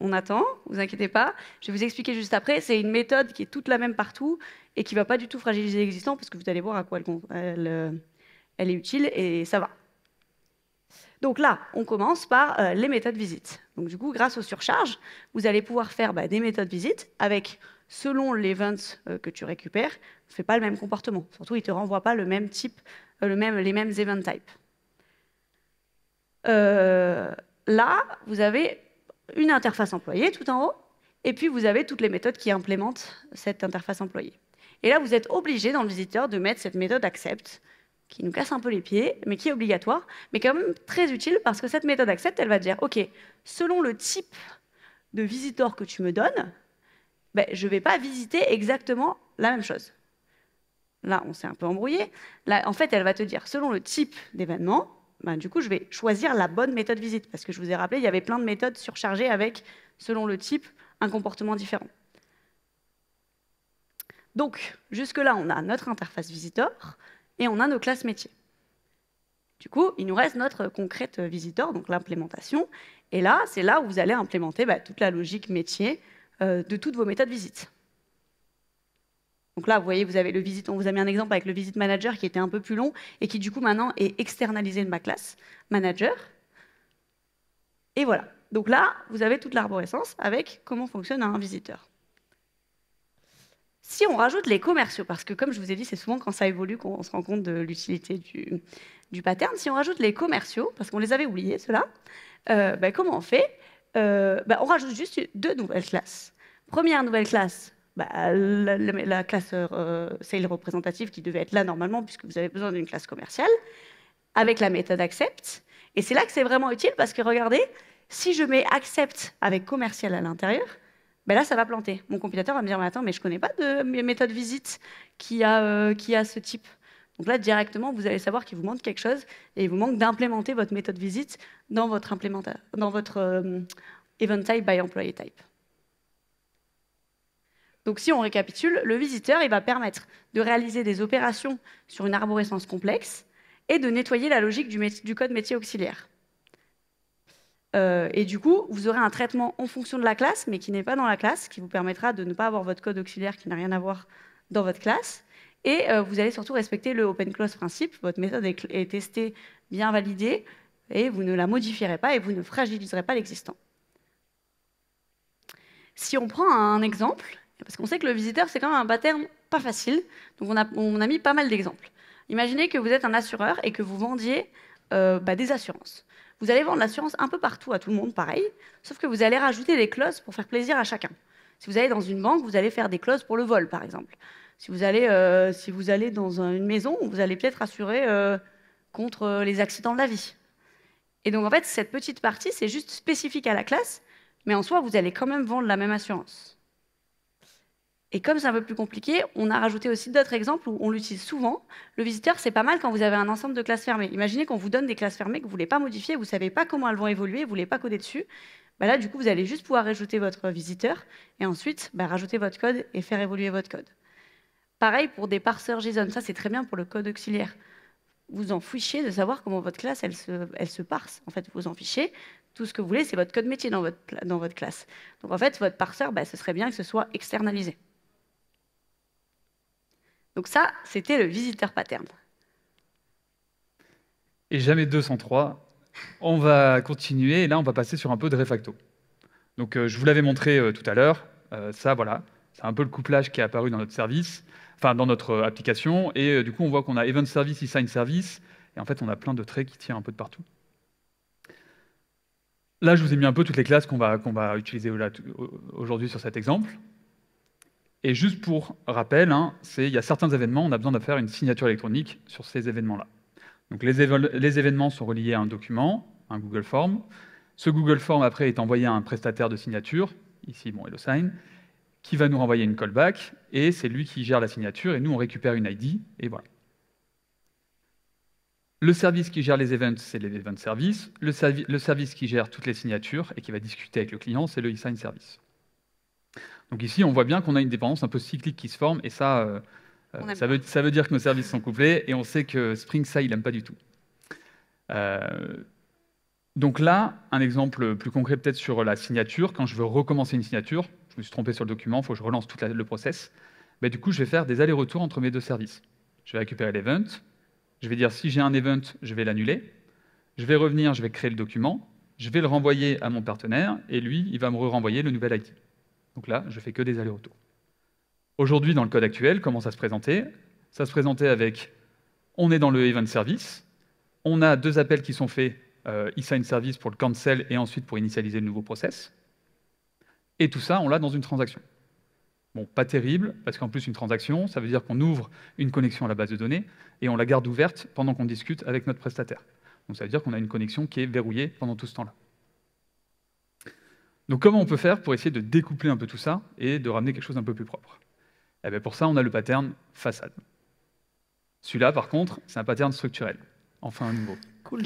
on attend, vous inquiétez pas. Je vais vous expliquer juste après. C'est une méthode qui est toute la même partout et qui ne va pas du tout fragiliser l'existant parce que vous allez voir à quoi euh, elle, est utile et ça va. Donc là, on commence par euh, les méthodes visites. Donc du coup, grâce aux surcharges, vous allez pouvoir faire bah, des méthodes visites avec, selon l'event euh, que tu récupères, ne fait pas le même comportement. Surtout, il ne te renvoie pas le même type, le même, les mêmes event types. là, vous avez une interface employée tout en haut, et puis vous avez toutes les méthodes qui implémentent cette interface employée. Et là, vous êtes obligé dans le visiteur de mettre cette méthode accept, qui nous casse un peu les pieds, mais qui est obligatoire, mais quand même très utile parce que cette méthode accept, elle va dire, OK, selon le type de visiteur que tu me donnes, ben, je ne vais pas visiter exactement la même chose. Là, on s'est un peu embrouillé. Là, en fait, elle va te dire, selon le type d'événement, ben, du coup, je vais choisir la bonne méthode visite. Parce que je vous ai rappelé, il y avait plein de méthodes surchargées avec, selon le type, un comportement différent. Donc, jusque-là, on a notre interface visiteur et on a nos classes métiers. Du coup, il nous reste notre concrète visiteur, donc l'implémentation. Et là, c'est là où vous allez implémenter ben, toute la logique métier euh, de toutes vos méthodes visites. Donc là, vous voyez, vous avez le visite, on vous a mis un exemple avec le visite manager qui était un peu plus long et qui du coup maintenant est externalisé de ma classe manager. Et voilà. Donc là, vous avez toute l'arborescence avec comment fonctionne un visiteur. Si on rajoute les commerciaux, parce que comme je vous ai dit, c'est souvent quand ça évolue qu'on se rend compte de l'utilité du, pattern, si on rajoute les commerciaux, parce qu'on les avait oubliés, ceux-là, euh, ben, comment on fait euh, ben, On rajoute juste deux nouvelles classes. Première nouvelle classe, bah, la, la, classe euh, représentative qui devait être là normalement, puisque vous avez besoin d'une classe commerciale, avec la méthode accept. Et c'est là que c'est vraiment utile, parce que regardez, si je mets accept avec commercial à l'intérieur, ben là, ça va planter. Mon compilateur va me dire, mais attends, mais je ne connais pas de méthode visite qui a, euh, qui a ce type. Donc là, directement, vous allez savoir qu'il vous manque quelque chose et il vous manque d'implémenter votre méthode visite dans votre, dans votre euh, event type by employee type. Donc si on récapitule, le visiteur, il va permettre de réaliser des opérations sur une arborescence complexe et de nettoyer la logique du, code métier auxiliaire. Euh, et du coup, vous aurez un traitement en fonction de la classe, mais qui n'est pas dans la classe, qui vous permettra de ne pas avoir votre code auxiliaire qui n'a rien à voir dans votre classe. Et euh, vous allez surtout respecter le open close principe. Votre méthode est, est testée, bien validée, et vous ne la modifierez pas et vous ne fragiliserez pas l'existant. Si on prend un exemple, parce qu'on sait que le visiteur, c'est quand même un baptême pas facile. Donc on a, mis pas mal d'exemples. Imaginez que vous êtes un assureur et que vous vendiez euh, bah, des assurances. Vous allez vendre l'assurance un peu partout à tout le monde, pareil, sauf que vous allez rajouter des clauses pour faire plaisir à chacun. Si vous allez dans une banque, vous allez faire des clauses pour le vol, par exemple. Si vous allez, euh, dans une maison, vous allez peut-être assurer euh, contre les accidents de la vie. Et donc en fait, cette petite partie, c'est juste spécifique à la classe, mais en soi, vous allez quand même vendre la même assurance. Et comme c'est un peu plus compliqué, on a rajouté aussi d'autres exemples où on l'utilise souvent. Le visiteur, c'est pas mal quand vous avez un ensemble de classes fermées. Imaginez qu'on vous donne des classes fermées que vous ne voulez pas modifier, vous ne savez pas comment elles vont évoluer, vous ne voulez pas coder dessus. Bah là, du coup, vous allez juste pouvoir rajouter votre visiteur et ensuite bah, rajouter votre code et faire évoluer votre code. Pareil pour des parseurs JSON, ça c'est très bien pour le code auxiliaire. Vous en fichez de savoir comment votre classe elle se, parse. En fait, vous en fichez. Tout ce que vous voulez, c'est votre code métier dans votre, dans votre classe. Donc en fait, votre parseur, bah, ce serait bien que ce soit externalisé. Donc ça, c'était le visiteur pattern. Et jamais 203. On va continuer et là, on va passer sur un peu de refacto. Donc euh, je vous l'avais montré euh, tout à l'heure. Euh, ça, voilà, c'est un peu le couplage qui est apparu dans notre service, enfin dans notre application. Et du coup, on voit qu'on a event service, e-sign service. Et en fait, on a plein de traits qui tirent un peu de partout. Là, je vous ai mis un peu toutes les classes qu'on va, va utiliser aujourd'hui sur cet exemple. Et juste pour rappel, hein, il y a certains événements, on a besoin de faire une signature électronique sur ces événements-là. Donc les, événements sont reliés à un document, un Google Form. Ce Google Form, après, est envoyé à un prestataire de signature, ici, bon, HelloSign, qui va nous renvoyer une callback, et c'est lui qui gère la signature, et nous, on récupère une ID, et voilà. Le service qui gère les events, c'est l'event service. Le, le, service qui gère toutes les signatures et qui va discuter avec le client, c'est le e-sign service. Donc ici, on voit bien qu'on a une dépendance un peu cyclique qui se forme, et ça, euh, euh, ça, veut, dire que nos services sont couplés, et on sait que Spring, ça, il n'aime pas du tout. Euh, donc là, un exemple plus concret peut-être sur la signature. Quand je veux recommencer une signature, je me suis trompé sur le document, il faut que je relance tout le process. Bah, du coup, je vais faire des allers-retours entre mes deux services. Je vais récupérer l'event, je vais dire si j'ai un event, je vais l'annuler, je vais revenir, je vais créer le document, je vais le renvoyer à mon partenaire, et lui, il va me renvoyer le nouvel ID. Donc là, je fais que des allers-retours. Aujourd'hui, dans le code actuel, comment ça se présentait Ça se présentait avec on est dans le event service, on a deux appels qui sont faits, euh, sign service pour le cancel et ensuite pour initialiser le nouveau process. Et tout ça, on l'a dans une transaction. Bon, pas terrible, parce qu'en plus, une transaction, ça veut dire qu'on ouvre une connexion à la base de données et on la garde ouverte pendant qu'on discute avec notre prestataire. Donc ça veut dire qu'on a une connexion qui est verrouillée pendant tout ce temps-là. Donc comment on peut mm. faire pour essayer de découpler un peu tout ça et de ramener quelque chose d'un peu plus propre eh ben, Pour ça, on a le pattern façade. Celui-là, par contre, c'est un pattern structurel. Enfin, un nouveau. Cool.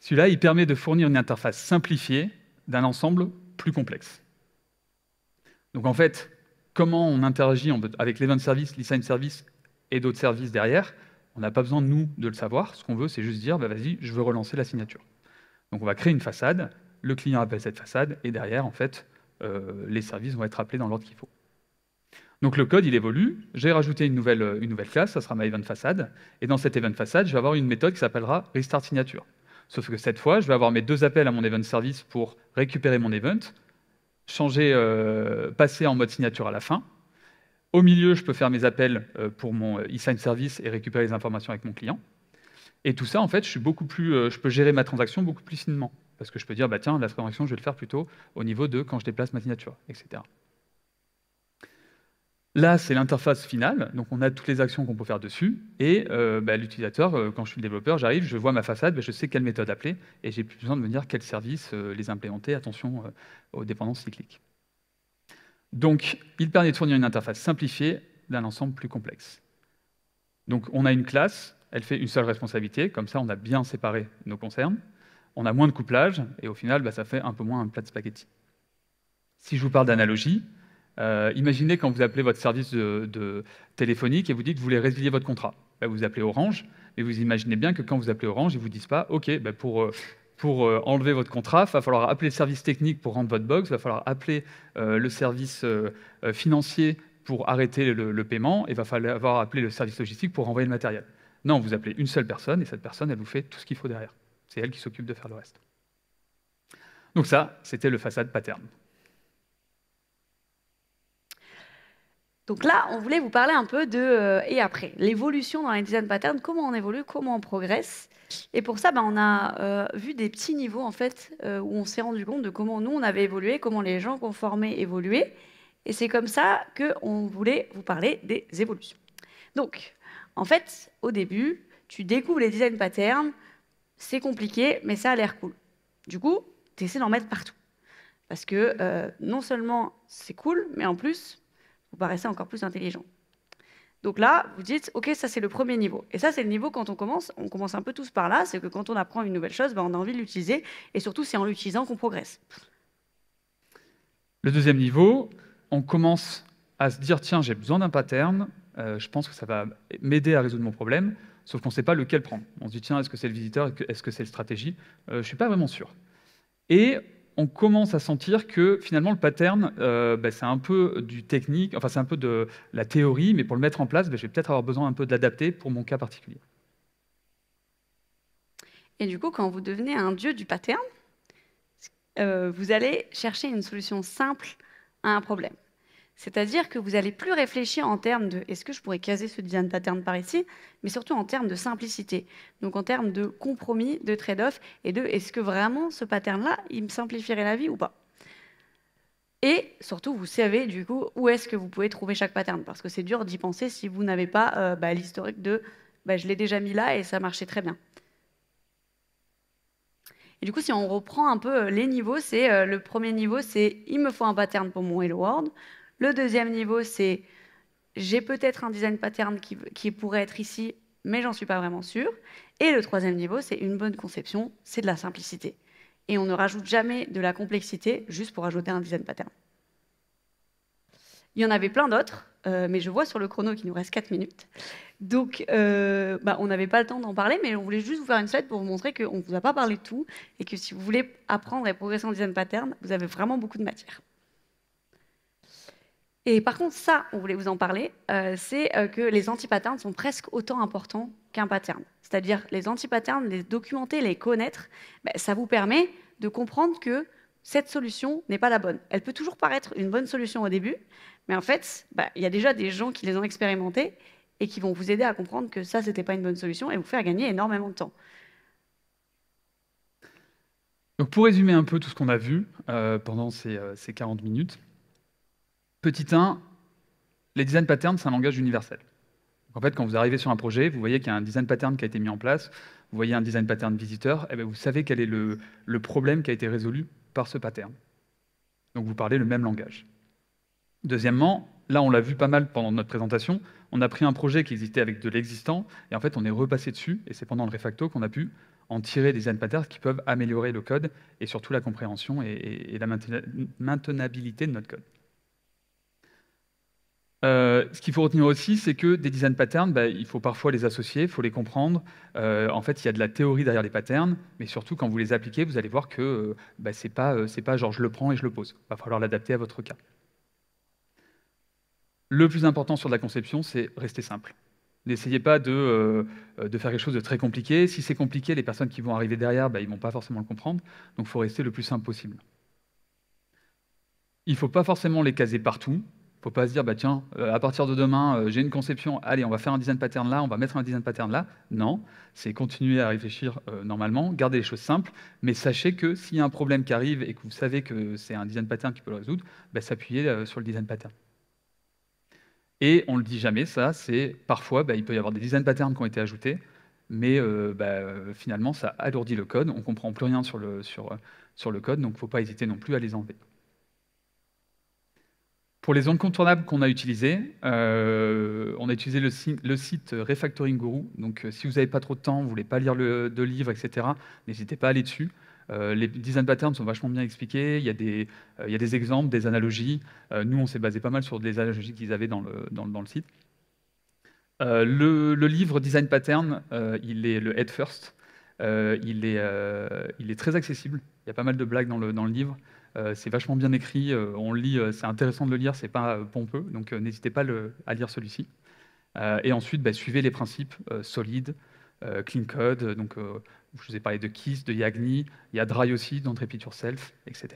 Celui-là, il permet de fournir une interface simplifiée d'un ensemble plus complexe. Donc en fait, comment on interagit avec l'event service, l'e-sign service et d'autres services derrière, on n'a pas besoin, nous, de le savoir. Ce qu'on veut, c'est juste dire, bah, vas-y, je veux relancer la signature. Donc on va créer une façade le client appelle cette façade, et derrière, en fait, euh, les services vont être appelés dans l'ordre qu'il faut. Donc le code, il évolue. J'ai rajouté une nouvelle, euh, une nouvelle classe, ça sera ma event façade. Et dans cette event façade, je vais avoir une méthode qui s'appellera restart signature. Sauf que cette fois, je vais avoir mes deux appels à mon event service pour récupérer mon event, changer, euh, passer en mode signature à la fin. Au milieu, je peux faire mes appels pour mon e-sign service et récupérer les informations avec mon client. Et tout ça, en fait, je, suis beaucoup plus, je peux gérer ma transaction beaucoup plus finement. Parce que je peux dire, bah, tiens, la correction je vais le faire plutôt au niveau de quand je déplace ma signature, etc. Là, c'est l'interface finale, donc on a toutes les actions qu'on peut faire dessus, et euh, bah, l'utilisateur, euh, quand je suis le développeur, j'arrive, je vois ma façade, bah, je sais quelle méthode appeler, et j'ai plus besoin de me dire quels services euh, les implémenter, attention aux dépendances cycliques. Donc, il permet de fournir une interface simplifiée d'un ensemble plus complexe. Donc, on a une classe, elle fait une seule responsabilité, comme ça on a bien séparé nos concernes, on a moins de couplage, et au final, bah, ça fait un peu moins un plat de spaghetti. Si je vous parle d'analogie, euh, imaginez quand vous appelez votre service de, téléphonique et vous dites que vous voulez résilier votre contrat. Bah, vous appelez Orange, mais vous imaginez bien que quand vous appelez Orange, ils ne vous disent pas, OK, bah, pour, euh, pour euh, enlever votre contrat, il va falloir appeler le service technique pour rendre votre box, il va falloir appeler le service financier pour arrêter le, paiement, et il va falloir appeler le service logistique pour renvoyer le matériel. Non, vous appelez une seule personne, et cette personne, elle vous fait tout ce qu'il faut derrière. C'est elle qui s'occupe de faire le reste. Donc ça, c'était le façade pattern. Donc là, on voulait vous parler un peu de euh, et après, l'évolution dans les design patterns, comment on évolue, comment on progresse. Et pour ça, ben, on a euh, vu des petits niveaux en fait euh, où on s'est rendu compte de comment nous on avait évolué, comment les gens qu'on formait évoluaient. Et c'est comme ça que on voulait vous parler des évolutions. Donc, en fait, au début, tu découvres les design patterns, c'est compliqué, mais ça a l'air cool. Du coup, tu essaies d'en mettre partout. Parce que euh, non seulement c'est cool, mais en plus, vous paraissez encore plus intelligent. Donc là, vous dites, OK, ça c'est le premier niveau. Et ça, c'est le niveau quand on commence, on commence un peu tous par là, c'est que quand on apprend une nouvelle chose, ben, on a envie de l'utiliser, et surtout c'est en l'utilisant qu'on progresse. Le deuxième niveau, on commence à se dire, tiens, j'ai besoin d'un pattern, euh, je pense que ça va m'aider à résoudre mon problème sauf qu'on ne sait pas lequel prendre. On se dit, tiens, est-ce que c'est le visiteur, est-ce que c'est le stratégie euh, Je ne suis pas vraiment sûr. Et on commence à sentir que finalement le pattern, euh, bah, c'est un peu du technique, enfin c'est un peu de la théorie, mais pour le mettre en place, bah, je vais peut-être avoir besoin un peu de l'adapter pour mon cas particulier. Et du coup, quand vous devenez un dieu du pattern, euh, vous allez chercher une solution simple à un problème. C'est-à-dire que vous allez plus réfléchir en termes de est-ce que je pourrais caser ce design pattern par ici, mais surtout en termes de simplicité. Donc en termes de compromis, de trade-off et de est-ce que vraiment ce pattern-là, il me simplifierait la vie ou pas. Et surtout, vous savez du coup où est-ce que vous pouvez trouver chaque pattern, parce que c'est dur d'y penser si vous n'avez pas euh, bah, l'historique de bah, je l'ai déjà mis là et ça marchait très bien. Et du coup, si on reprend un peu euh, les niveaux, c'est euh, le premier niveau, c'est il me faut un pattern pour mon Hello World. Le deuxième niveau, c'est j'ai peut-être un design pattern qui, pourrait être ici, mais j'en suis pas vraiment sûr. Et le troisième niveau, c'est une bonne conception, c'est de la simplicité. Et on ne rajoute jamais de la complexité juste pour ajouter un design pattern. Il y en avait plein d'autres, euh, mais je vois sur le chrono qu'il nous reste 4 minutes. Donc, euh, bah, on n'avait pas le temps d'en parler, mais on voulait juste vous faire une slide pour vous montrer qu'on ne vous a pas parlé de tout et que si vous voulez apprendre et progresser en design pattern, vous avez vraiment beaucoup de matière. Et par contre, ça, on voulait vous en parler, euh, c'est euh, que les anti-patterns sont presque autant importants qu'un pattern. C'est-à-dire, les anti-patterns, les documenter, les connaître, ben, ça vous permet de comprendre que cette solution n'est pas la bonne. Elle peut toujours paraître une bonne solution au début, mais en fait, ben, il y a déjà des gens qui les ont expérimentés et qui vont vous aider à comprendre que ça, n'était pas une bonne solution et vous faire gagner énormément de temps. Donc pour résumer un peu tout ce qu'on a vu euh, pendant ces 40 minutes, Petit 1, les design patterns, c'est un langage universel. En fait, quand vous arrivez sur un projet, vous voyez qu'il y a un design pattern qui a été mis en place, vous voyez un design pattern visiteur, et eh ben, vous savez quel est le, problème qui a été résolu par ce pattern. Donc vous parlez le même langage. Deuxièmement, là on l'a vu pas mal pendant notre présentation, on a pris un projet qui existait avec de l'existant, et en fait on est repassé dessus, et c'est pendant le refacto qu'on a pu en tirer des design patterns qui peuvent améliorer le code, et surtout la compréhension et la maintenabilité de notre code. Euh, ce qu'il faut retenir aussi, c'est que des design patterns, ben, il faut parfois les associer, il faut les comprendre. Euh, en fait, il y a de la théorie derrière les patterns, mais surtout quand vous les appliquez, vous allez voir que euh, ben, ce n'est pas, c'est pas genre je le prends et je le pose. Il va falloir l'adapter à votre cas. Le plus important sur la conception, c'est rester simple. N'essayez pas de, faire quelque chose de très compliqué. Si c'est compliqué, les personnes qui vont arriver derrière, ben, ils ne vont pas forcément le comprendre. Donc il faut rester le plus simple possible. Il ne faut pas forcément les caser partout faut pas se dire, bah, tiens, euh, à partir de demain, euh, j'ai une conception, allez, on va faire un design pattern là, on va mettre un design pattern là. Non, c'est continuer à réfléchir euh, normalement, garder les choses simples, mais sachez que s'il y a un problème qui arrive et que vous savez que c'est un design pattern qui peut le résoudre, bah, s'appuyer sur le design pattern. Et on ne le dit jamais, ça, c'est parfois, bah, il peut y avoir des design patterns qui ont été ajoutés, mais bah, finalement, ça alourdit le code, on ne comprend plus rien sur le, sur, sur le code, donc il ne faut pas hésiter non plus à les enlever. Pour les contournables qu'on a utilisées, euh, on a utilisé le, site Refactoring Guru. Donc, euh, si vous n'avez pas trop de temps, vous ne voulez pas lire le, de etc., n'hésitez pas à aller dessus. Euh, les design patterns sont vachement bien expliqués. Il y a des, exemples, des analogies. nous, on s'est basé pas mal sur des analogies qu'ils avaient dans le, site. Le, livre Design Pattern, il est le Head First. Il est, très accessible. Il y a pas mal de blagues dans le livre. Euh, c'est vachement bien écrit, euh, on lit, euh, c'est intéressant de le lire, c'est pas pompeux, donc n'hésitez pas à lire celui-ci. et ensuite, bah, suivez les principes solides, clean code, donc je vous ai parlé de Kiss, de Yagni, il y a Dry aussi, d'Entrepid Yourself, etc.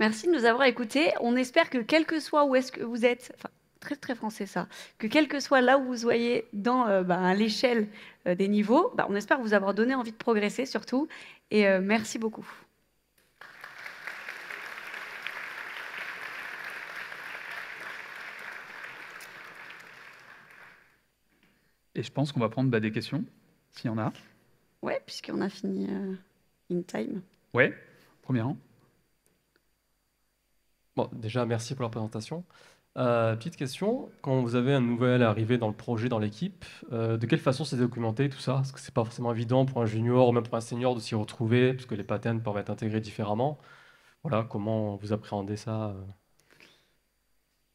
Merci de nous avoir écoutés. On espère que quel que soit où est-ce que vous êtes, enfin, très très français ça, que quel que soit là où vous soyez dans bah, l'échelle des niveaux, bah, on espère vous avoir donné envie de progresser surtout. Et merci beaucoup. Et je pense qu'on va prendre bah, des questions, s'il y en a. Ouais, puisqu'on a fini euh, in time. Ouais, premier rang. Bon, déjà, merci pour la présentation. Euh, petite question, quand vous avez un nouvel arrivé dans le projet, dans l'équipe, euh, de quelle façon c'est documenté tout ça Parce que c'est pas forcément évident pour un junior ou même pour un senior de s'y retrouver, parce que les patterns peuvent être intégrés différemment. Voilà, comment vous appréhendez ça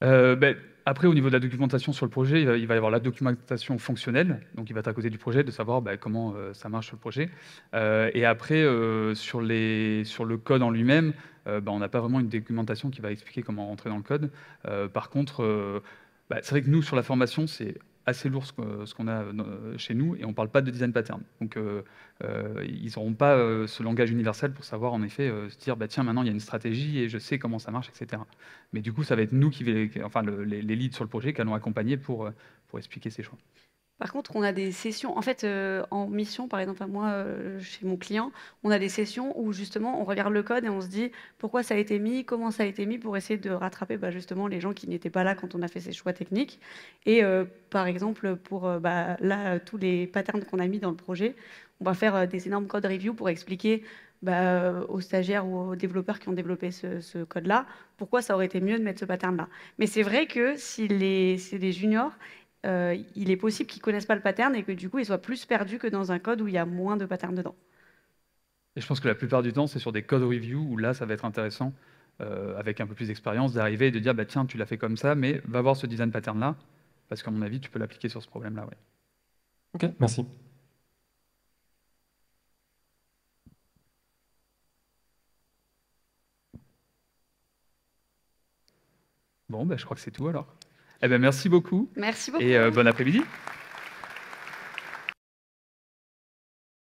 ben, après, au niveau de la documentation sur le projet, il va, y avoir la documentation fonctionnelle, donc il va être à côté du projet, de savoir bah, comment euh, ça marche sur le projet. Euh, et après, euh, sur, le code en lui-même, bah, on n'a pas vraiment une documentation qui va expliquer comment rentrer dans le code. par contre, bah, c'est vrai que nous, sur la formation, c'est assez lourd ce qu'on a euh, chez nous, et on ne parle pas de design pattern. Donc, euh, euh, ils n'auront pas ce langage universel pour savoir, en effet, se dire, bah, tiens, maintenant, il y a une stratégie et je sais comment ça marche, etc. Mais du coup, ça va être nous, qui, enfin, les, leads sur le projet, qui allons accompagner pour, pour expliquer ces choix. Par contre, on a des sessions. En fait, euh, en mission, par exemple, moi, euh, chez mon client, on a des sessions où justement, on regarde le code et on se dit pourquoi ça a été mis, comment ça a été mis, pour essayer de rattraper bah, justement les gens qui n'étaient pas là quand on a fait ces choix techniques. Et euh, par exemple, pour bah, là, tous les patterns qu'on a mis dans le projet, on va faire des énormes code reviews pour expliquer bah, aux stagiaires ou aux développeurs qui ont développé ce, ce code-là, pourquoi ça aurait été mieux de mettre ce pattern-là. Mais c'est vrai que si les, c'est des juniors euh, il est possible qu'ils ne connaissent pas le pattern et que du coup, ils soient plus perdus que dans un code où il y a moins de patterns dedans. Et je pense que la plupart du temps, c'est sur des code reviews où là, ça va être intéressant, euh, avec un peu plus d'expérience, d'arriver et de dire bah, tiens, tu l'as fait comme ça, mais va voir ce design pattern-là, parce qu'à mon avis, tu peux l'appliquer sur ce problème-là. oui. Ok, merci. Bon, ben, je crois que c'est tout alors. Eh ben, merci beaucoup. Merci Et euh, bon après-midi.